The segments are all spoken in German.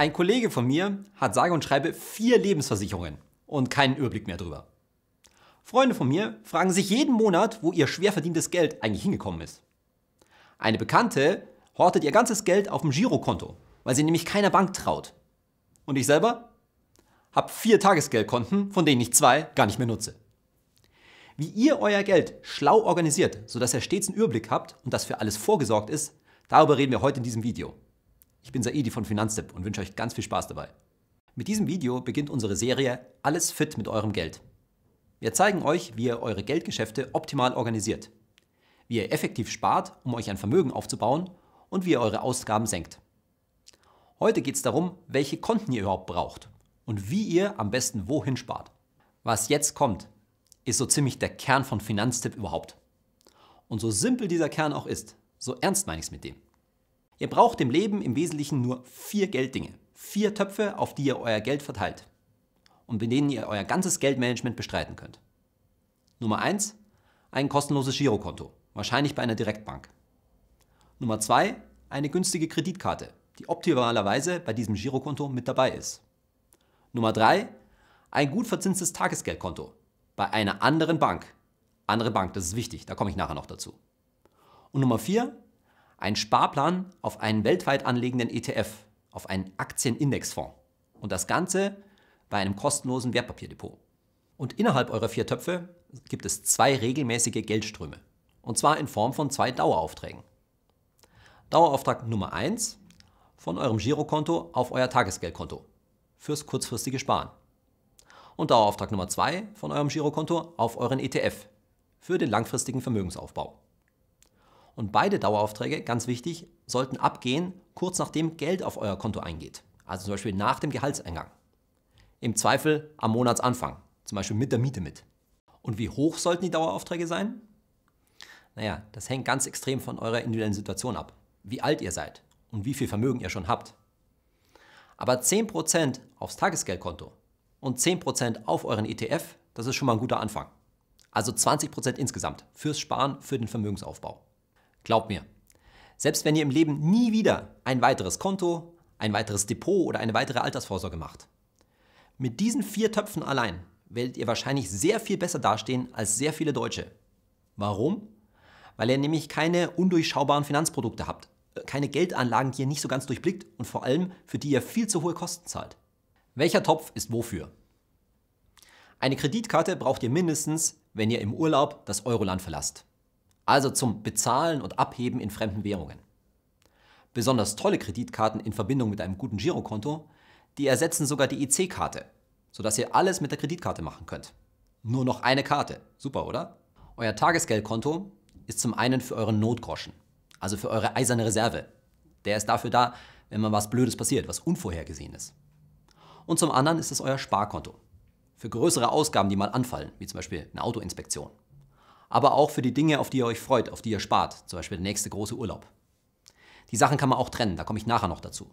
Ein Kollege von mir hat sage und schreibe vier Lebensversicherungen und keinen Überblick mehr drüber. Freunde von mir fragen sich jeden Monat, wo ihr schwer verdientes Geld eigentlich hingekommen ist. Eine Bekannte hortet ihr ganzes Geld auf dem Girokonto, weil sie nämlich keiner Bank traut. Und ich selber habe vier Tagesgeldkonten, von denen ich zwei gar nicht mehr nutze. Wie ihr euer Geld schlau organisiert, sodass ihr stets einen Überblick habt und dass für alles vorgesorgt ist, darüber reden wir heute in diesem Video. Ich bin Saidi von Finanztipp und wünsche euch ganz viel Spaß dabei. Mit diesem Video beginnt unsere Serie Alles fit mit eurem Geld. Wir zeigen euch, wie ihr eure Geldgeschäfte optimal organisiert, wie ihr effektiv spart, um euch ein Vermögen aufzubauen und wie ihr eure Ausgaben senkt. Heute geht es darum, welche Konten ihr überhaupt braucht und wie ihr am besten wohin spart. Was jetzt kommt, ist so ziemlich der Kern von Finanztipp überhaupt. Und so simpel dieser Kern auch ist, so ernst meine ich es mit dem. Ihr braucht im Leben im Wesentlichen nur vier Gelddinge. Vier Töpfe, auf die ihr euer Geld verteilt und mit denen ihr euer ganzes Geldmanagement bestreiten könnt. Nummer eins: ein kostenloses Girokonto, wahrscheinlich bei einer Direktbank. Nummer zwei: eine günstige Kreditkarte, die optimalerweise bei diesem Girokonto mit dabei ist. Nummer drei: ein gut verzinstes Tagesgeldkonto bei einer anderen Bank. Andere Bank, das ist wichtig, da komme ich nachher noch dazu. Und Nummer vier: ein Sparplan auf einen weltweit anlegenden ETF, auf einen Aktienindexfonds. Und das Ganze bei einem kostenlosen Wertpapierdepot. Und innerhalb eurer vier Töpfe gibt es zwei regelmäßige Geldströme. Und zwar in Form von zwei Daueraufträgen. Dauerauftrag Nummer 1 von eurem Girokonto auf euer Tagesgeldkonto fürs kurzfristige Sparen. Und Dauerauftrag Nummer 2 von eurem Girokonto auf euren ETF für den langfristigen Vermögensaufbau. Und beide Daueraufträge, ganz wichtig, sollten abgehen, kurz nachdem Geld auf euer Konto eingeht. Also zum Beispiel nach dem Gehaltseingang. Im Zweifel am Monatsanfang, zum Beispiel mit der Miete mit. Und wie hoch sollten die Daueraufträge sein? Naja, das hängt ganz extrem von eurer individuellen Situation ab, wie alt ihr seid und wie viel Vermögen ihr schon habt. Aber 10% aufs Tagesgeldkonto und 10% auf euren ETF, das ist schon mal ein guter Anfang. Also 20% insgesamt fürs Sparen, für den Vermögensaufbau. Glaub mir, selbst wenn ihr im Leben nie wieder ein weiteres Konto, ein weiteres Depot oder eine weitere Altersvorsorge macht, mit diesen vier Töpfen allein werdet ihr wahrscheinlich sehr viel besser dastehen als sehr viele Deutsche. Warum? Weil ihr nämlich keine undurchschaubaren Finanzprodukte habt, äh, keine Geldanlagen, die ihr nicht so ganz durchblickt und vor allem, für die ihr viel zu hohe Kosten zahlt. Welcher Topf ist wofür? Eine Kreditkarte braucht ihr mindestens, wenn ihr im Urlaub das Euroland verlasst also zum Bezahlen und Abheben in fremden Währungen. Besonders tolle Kreditkarten in Verbindung mit einem guten Girokonto, die ersetzen sogar die EC-Karte, sodass ihr alles mit der Kreditkarte machen könnt. Nur noch eine Karte. Super, oder? Euer Tagesgeldkonto ist zum einen für euren Notgroschen, also für eure eiserne Reserve. Der ist dafür da, wenn mal was Blödes passiert, was Unvorhergesehenes. Und zum anderen ist es euer Sparkonto. Für größere Ausgaben, die mal anfallen, wie zum Beispiel eine Autoinspektion aber auch für die Dinge, auf die ihr euch freut, auf die ihr spart, zum Beispiel der nächste große Urlaub. Die Sachen kann man auch trennen, da komme ich nachher noch dazu.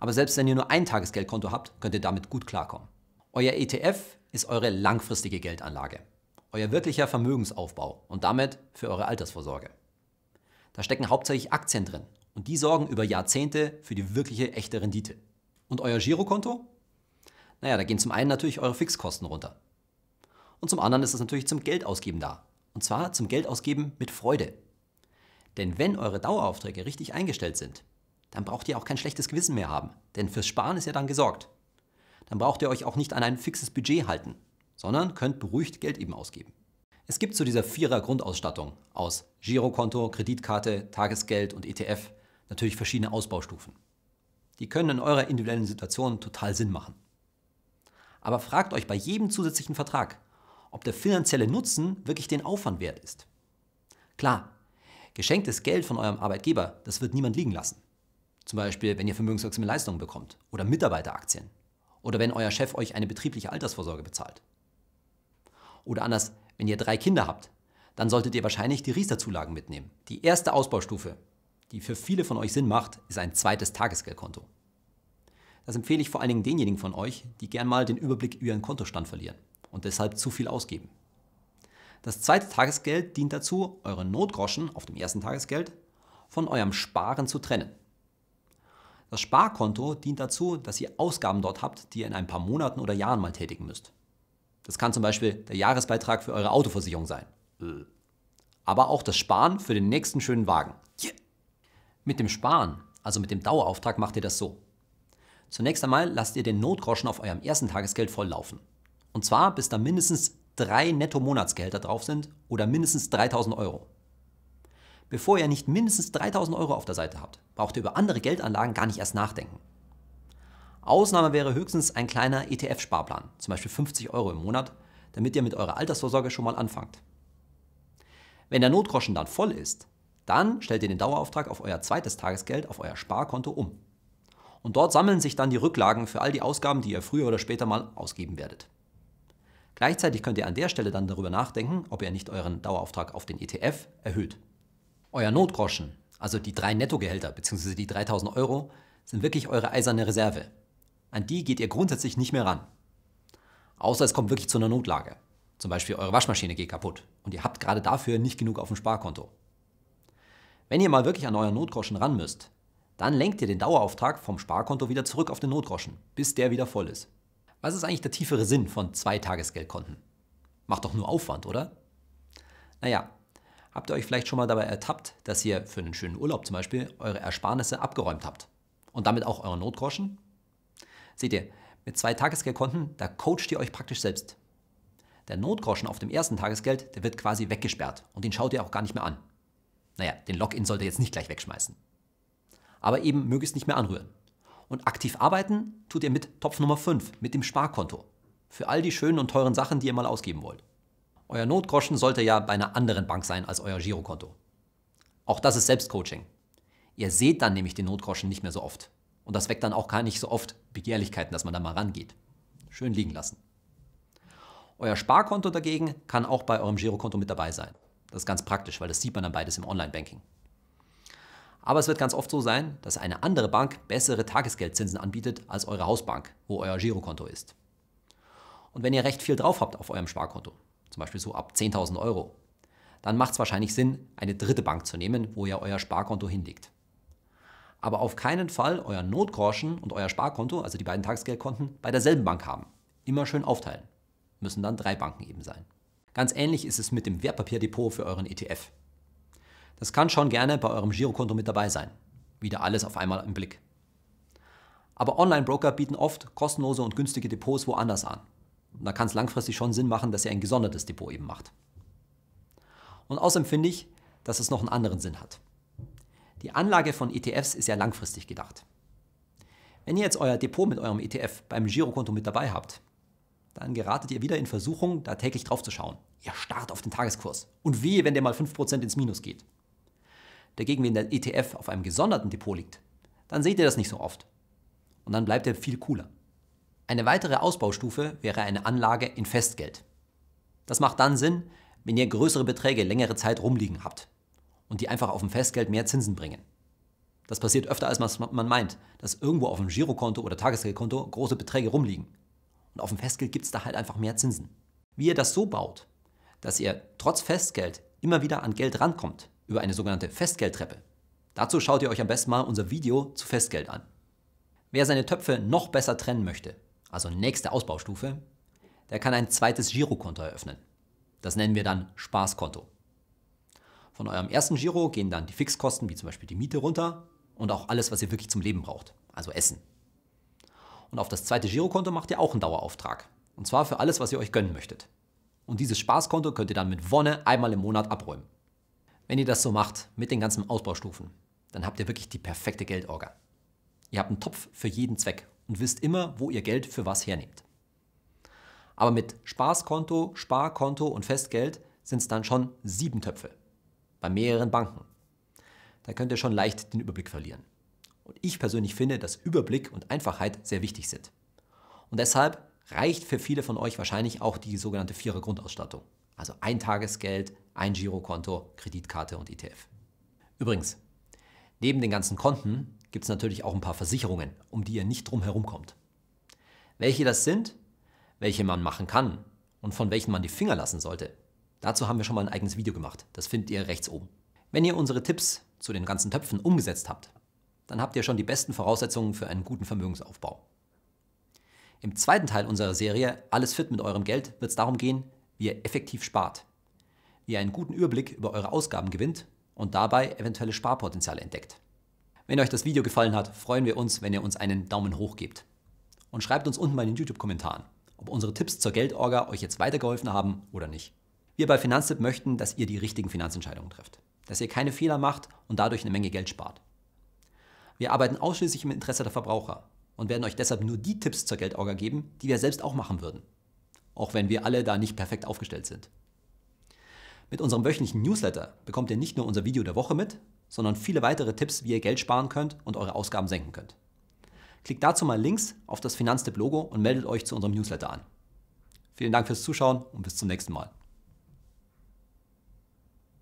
Aber selbst wenn ihr nur ein Tagesgeldkonto habt, könnt ihr damit gut klarkommen. Euer ETF ist eure langfristige Geldanlage, euer wirklicher Vermögensaufbau und damit für eure Altersvorsorge. Da stecken hauptsächlich Aktien drin und die sorgen über Jahrzehnte für die wirkliche echte Rendite. Und euer Girokonto? Naja, da gehen zum einen natürlich eure Fixkosten runter. Und zum anderen ist es natürlich zum Geldausgeben da, und zwar zum Geld ausgeben mit Freude. Denn wenn eure Daueraufträge richtig eingestellt sind, dann braucht ihr auch kein schlechtes Gewissen mehr haben. Denn fürs Sparen ist ja dann gesorgt. Dann braucht ihr euch auch nicht an ein fixes Budget halten, sondern könnt beruhigt Geld eben ausgeben. Es gibt zu dieser Vierer Grundausstattung aus Girokonto, Kreditkarte, Tagesgeld und ETF natürlich verschiedene Ausbaustufen. Die können in eurer individuellen Situation total Sinn machen. Aber fragt euch bei jedem zusätzlichen Vertrag, ob der finanzielle Nutzen wirklich den Aufwand wert ist. Klar, geschenktes Geld von eurem Arbeitgeber, das wird niemand liegen lassen. Zum Beispiel, wenn ihr vermögenswirksame Leistungen bekommt oder Mitarbeiteraktien oder wenn euer Chef euch eine betriebliche Altersvorsorge bezahlt. Oder anders, wenn ihr drei Kinder habt, dann solltet ihr wahrscheinlich die Riester-Zulagen mitnehmen. Die erste Ausbaustufe, die für viele von euch Sinn macht, ist ein zweites Tagesgeldkonto. Das empfehle ich vor allen Dingen denjenigen von euch, die gern mal den Überblick über ihren Kontostand verlieren und deshalb zu viel ausgeben. Das zweite Tagesgeld dient dazu, eure Notgroschen auf dem ersten Tagesgeld von eurem Sparen zu trennen. Das Sparkonto dient dazu, dass ihr Ausgaben dort habt, die ihr in ein paar Monaten oder Jahren mal tätigen müsst. Das kann zum Beispiel der Jahresbeitrag für eure Autoversicherung sein. Äh. Aber auch das Sparen für den nächsten schönen Wagen. Yeah. Mit dem Sparen, also mit dem Dauerauftrag, macht ihr das so. Zunächst einmal lasst ihr den Notgroschen auf eurem ersten Tagesgeld volllaufen. Und zwar, bis da mindestens drei Netto-Monatsgehälter drauf sind oder mindestens 3000 Euro. Bevor ihr nicht mindestens 3000 Euro auf der Seite habt, braucht ihr über andere Geldanlagen gar nicht erst nachdenken. Ausnahme wäre höchstens ein kleiner ETF-Sparplan, zum Beispiel 50 Euro im Monat, damit ihr mit eurer Altersvorsorge schon mal anfangt. Wenn der Notgroschen dann voll ist, dann stellt ihr den Dauerauftrag auf euer zweites Tagesgeld auf euer Sparkonto um. Und dort sammeln sich dann die Rücklagen für all die Ausgaben, die ihr früher oder später mal ausgeben werdet. Gleichzeitig könnt ihr an der Stelle dann darüber nachdenken, ob ihr nicht euren Dauerauftrag auf den ETF erhöht. Euer Notgroschen, also die drei Nettogehälter bzw. die 3000 Euro, sind wirklich eure eiserne Reserve. An die geht ihr grundsätzlich nicht mehr ran. Außer es kommt wirklich zu einer Notlage. Zum Beispiel eure Waschmaschine geht kaputt und ihr habt gerade dafür nicht genug auf dem Sparkonto. Wenn ihr mal wirklich an euren Notgroschen ran müsst, dann lenkt ihr den Dauerauftrag vom Sparkonto wieder zurück auf den Notgroschen, bis der wieder voll ist. Was ist eigentlich der tiefere Sinn von zwei Tagesgeldkonten? Macht doch nur Aufwand, oder? Naja, habt ihr euch vielleicht schon mal dabei ertappt, dass ihr für einen schönen Urlaub zum Beispiel eure Ersparnisse abgeräumt habt und damit auch euren Notgroschen? Seht ihr, mit zwei Tagesgeldkonten, da coacht ihr euch praktisch selbst. Der Notgroschen auf dem ersten Tagesgeld, der wird quasi weggesperrt und den schaut ihr auch gar nicht mehr an. Naja, den Login sollt ihr jetzt nicht gleich wegschmeißen. Aber eben möglichst nicht mehr anrühren. Und aktiv arbeiten tut ihr mit Topf Nummer 5, mit dem Sparkonto. Für all die schönen und teuren Sachen, die ihr mal ausgeben wollt. Euer Notgroschen sollte ja bei einer anderen Bank sein als euer Girokonto. Auch das ist Selbstcoaching. Ihr seht dann nämlich den Notgroschen nicht mehr so oft. Und das weckt dann auch gar nicht so oft Begehrlichkeiten, dass man da mal rangeht. Schön liegen lassen. Euer Sparkonto dagegen kann auch bei eurem Girokonto mit dabei sein. Das ist ganz praktisch, weil das sieht man dann beides im Online-Banking. Aber es wird ganz oft so sein, dass eine andere Bank bessere Tagesgeldzinsen anbietet als eure Hausbank, wo euer Girokonto ist. Und wenn ihr recht viel drauf habt auf eurem Sparkonto, zum Beispiel so ab 10.000 Euro, dann macht es wahrscheinlich Sinn, eine dritte Bank zu nehmen, wo ihr euer Sparkonto hinlegt. Aber auf keinen Fall euer Notgroschen und euer Sparkonto, also die beiden Tagesgeldkonten, bei derselben Bank haben. Immer schön aufteilen. Müssen dann drei Banken eben sein. Ganz ähnlich ist es mit dem Wertpapierdepot für euren ETF. Das kann schon gerne bei eurem Girokonto mit dabei sein. Wieder alles auf einmal im Blick. Aber Online-Broker bieten oft kostenlose und günstige Depots woanders an. Und da kann es langfristig schon Sinn machen, dass ihr ein gesondertes Depot eben macht. Und außerdem finde ich, dass es noch einen anderen Sinn hat. Die Anlage von ETFs ist ja langfristig gedacht. Wenn ihr jetzt euer Depot mit eurem ETF beim Girokonto mit dabei habt, dann geratet ihr wieder in Versuchung, da täglich drauf zu schauen. Ihr starrt auf den Tageskurs. Und wehe, wenn der mal 5% ins Minus geht der wenn der ETF auf einem gesonderten Depot liegt, dann seht ihr das nicht so oft. Und dann bleibt er viel cooler. Eine weitere Ausbaustufe wäre eine Anlage in Festgeld. Das macht dann Sinn, wenn ihr größere Beträge längere Zeit rumliegen habt und die einfach auf dem Festgeld mehr Zinsen bringen. Das passiert öfter, als man meint, dass irgendwo auf dem Girokonto oder Tagesgeldkonto große Beträge rumliegen. Und auf dem Festgeld gibt es da halt einfach mehr Zinsen. Wie ihr das so baut, dass ihr trotz Festgeld immer wieder an Geld rankommt, über eine sogenannte Festgeldtreppe. Dazu schaut ihr euch am besten mal unser Video zu Festgeld an. Wer seine Töpfe noch besser trennen möchte, also nächste Ausbaustufe, der kann ein zweites Girokonto eröffnen. Das nennen wir dann Spaßkonto. Von eurem ersten Giro gehen dann die Fixkosten wie zum Beispiel die Miete runter und auch alles, was ihr wirklich zum Leben braucht, also Essen. Und auf das zweite Girokonto macht ihr auch einen Dauerauftrag. Und zwar für alles, was ihr euch gönnen möchtet. Und dieses Spaßkonto könnt ihr dann mit Wonne einmal im Monat abräumen. Wenn ihr das so macht, mit den ganzen Ausbaustufen, dann habt ihr wirklich die perfekte Geldorga. Ihr habt einen Topf für jeden Zweck und wisst immer, wo ihr Geld für was hernehmt. Aber mit Spaßkonto, Sparkonto und Festgeld sind es dann schon sieben Töpfe. Bei mehreren Banken. Da könnt ihr schon leicht den Überblick verlieren. Und ich persönlich finde, dass Überblick und Einfachheit sehr wichtig sind. Und deshalb reicht für viele von euch wahrscheinlich auch die sogenannte Vierer Grundausstattung. Also ein Tagesgeld, ein Girokonto, Kreditkarte und ETF. Übrigens, neben den ganzen Konten gibt es natürlich auch ein paar Versicherungen, um die ihr nicht drum herum kommt. Welche das sind, welche man machen kann und von welchen man die Finger lassen sollte, dazu haben wir schon mal ein eigenes Video gemacht. Das findet ihr rechts oben. Wenn ihr unsere Tipps zu den ganzen Töpfen umgesetzt habt, dann habt ihr schon die besten Voraussetzungen für einen guten Vermögensaufbau. Im zweiten Teil unserer Serie Alles fit mit eurem Geld wird es darum gehen, wie ihr effektiv spart, wie ihr einen guten Überblick über eure Ausgaben gewinnt und dabei eventuelle Sparpotenziale entdeckt. Wenn euch das Video gefallen hat, freuen wir uns, wenn ihr uns einen Daumen hoch gebt. Und schreibt uns unten mal in den YouTube-Kommentaren, ob unsere Tipps zur Geldorga euch jetzt weitergeholfen haben oder nicht. Wir bei Finanztipp möchten, dass ihr die richtigen Finanzentscheidungen trefft, dass ihr keine Fehler macht und dadurch eine Menge Geld spart. Wir arbeiten ausschließlich im Interesse der Verbraucher und werden euch deshalb nur die Tipps zur Geldorga geben, die wir selbst auch machen würden auch wenn wir alle da nicht perfekt aufgestellt sind. Mit unserem wöchentlichen Newsletter bekommt ihr nicht nur unser Video der Woche mit, sondern viele weitere Tipps, wie ihr Geld sparen könnt und eure Ausgaben senken könnt. Klickt dazu mal links auf das Finanztipp-Logo und meldet euch zu unserem Newsletter an. Vielen Dank fürs Zuschauen und bis zum nächsten Mal.